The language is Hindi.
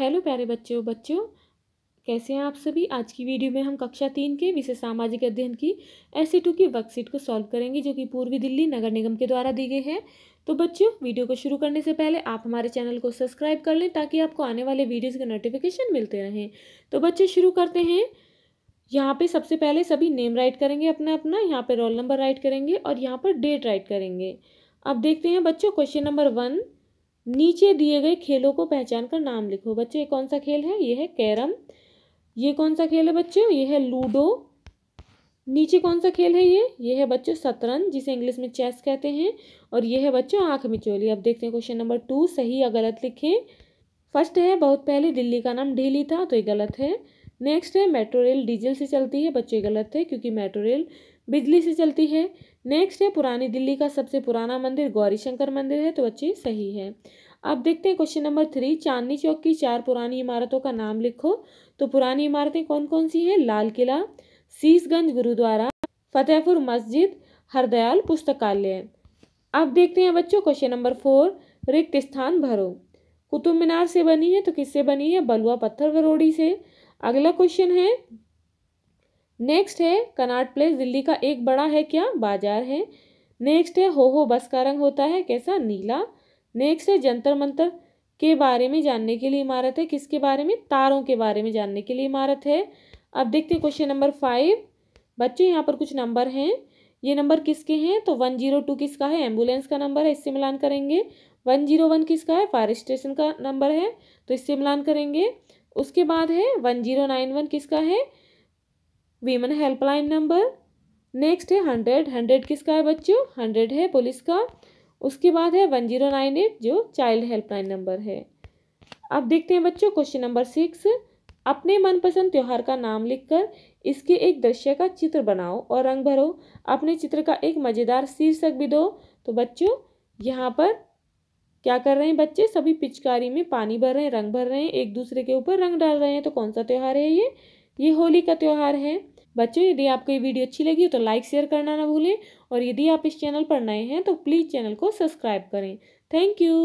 हेलो प्यारे बच्चों बच्चों कैसे हैं आप सभी आज की वीडियो में हम कक्षा तीन के विषय सामाजिक अध्ययन की एस टू की वर्कशीट को सॉल्व करेंगे जो कि पूर्वी दिल्ली नगर निगम के द्वारा दी गई है तो बच्चों वीडियो को शुरू करने से पहले आप हमारे चैनल को सब्सक्राइब कर लें ताकि आपको आने वाले वीडियोज़ के नोटिफिकेशन मिलते रहें तो बच्चे शुरू करते हैं यहाँ पर सबसे पहले सभी नेम राइट करेंगे अपना अपना यहाँ पर रोल नंबर राइट करेंगे और यहाँ पर डेट राइट करेंगे अब देखते हैं बच्चों क्वेश्चन नंबर वन नीचे दिए गए खेलों को पहचान कर नाम लिखो बच्चे ये कौन सा खेल है ये है कैरम ये कौन सा खेल है बच्चे ये है लूडो नीचे कौन सा खेल है ये ये है बच्चों शतरंज जिसे इंग्लिश में चेस कहते हैं और ये है बच्चों आंख मिचोली अब देखते हैं क्वेश्चन नंबर टू सही या गलत लिखें फर्स्ट है बहुत पहले दिल्ली का नाम ढीली था तो ये गलत है नेक्स्ट है मेट्रो रेल डीजल से चलती है बच्चे गलत है क्योंकि मेट्रो रेल बिजली से चलती है नेक्स्ट है पुरानी दिल्ली का सबसे पुराना मंदिर गौरी शंकर मंदिर है तो बच्चे सही है अब देखते हैं question number three Chandni Chowk की चार पुरानी इमारतों का नाम लिखो तो पुरानी इमारतें कौन कौन सी हैं लाल किला सीसगंज गुरुद्वारा फतेहपुर मस्जिद हरदयाल पुस्तकालय अब देखते हैं बच्चों क्वेश्चन नंबर फोर रिक्त स्थान भरो कुतुब मीनार से बनी है तो किससे बनी है बलुआ पत्थर वरोड़ी से अगला क्वेश्चन है नेक्स्ट है कनाट प्लेस दिल्ली का एक बड़ा है क्या बाजार है नेक्स्ट है हो हो बस का रंग होता है कैसा नीला नेक्स्ट है जंतर मंतर के बारे में जानने के लिए इमारत है किसके बारे में तारों के बारे में जानने के लिए इमारत है अब देखते हैं क्वेश्चन नंबर फाइव बच्चों यहाँ पर कुछ नंबर हैं ये नंबर किसके हैं तो वन जीरो टू किसका है एम्बुलेंस का नंबर है इससे मिलान करेंगे वन जीरो वन किसका है फायर स्टेशन का नंबर है तो इससे मिलान करेंगे उसके बाद है वन जीरो नाइन वन किसका है वीमन हेल्पलाइन नंबर नेक्स्ट है हंड्रेड हंड्रेड किसका है बच्चों हंड्रेड है पुलिस का उसके बाद है वन जीरो नाइन एट जो चाइल्ड हेल्पलाइन नंबर है अब देखते हैं बच्चों क्वेश्चन नंबर सिक्स अपने मनपसंद त्यौहार का नाम लिखकर इसके एक दृश्य का चित्र बनाओ और रंग भरो अपने चित्र का एक मज़ेदार शीर्षक भी दो तो बच्चों यहाँ पर क्या कर रहे हैं बच्चे सभी पिचकारी में पानी भर रहे हैं रंग भर रहे हैं एक दूसरे के ऊपर रंग डाल रहे हैं तो कौन सा त्यौहार है ये ये होली का त्यौहार है बच्चों यदि आपको ये वीडियो अच्छी लगी तो लाइक शेयर करना ना भूलें और यदि आप इस चैनल पर नए हैं तो प्लीज़ चैनल को सब्सक्राइब करें थैंक यू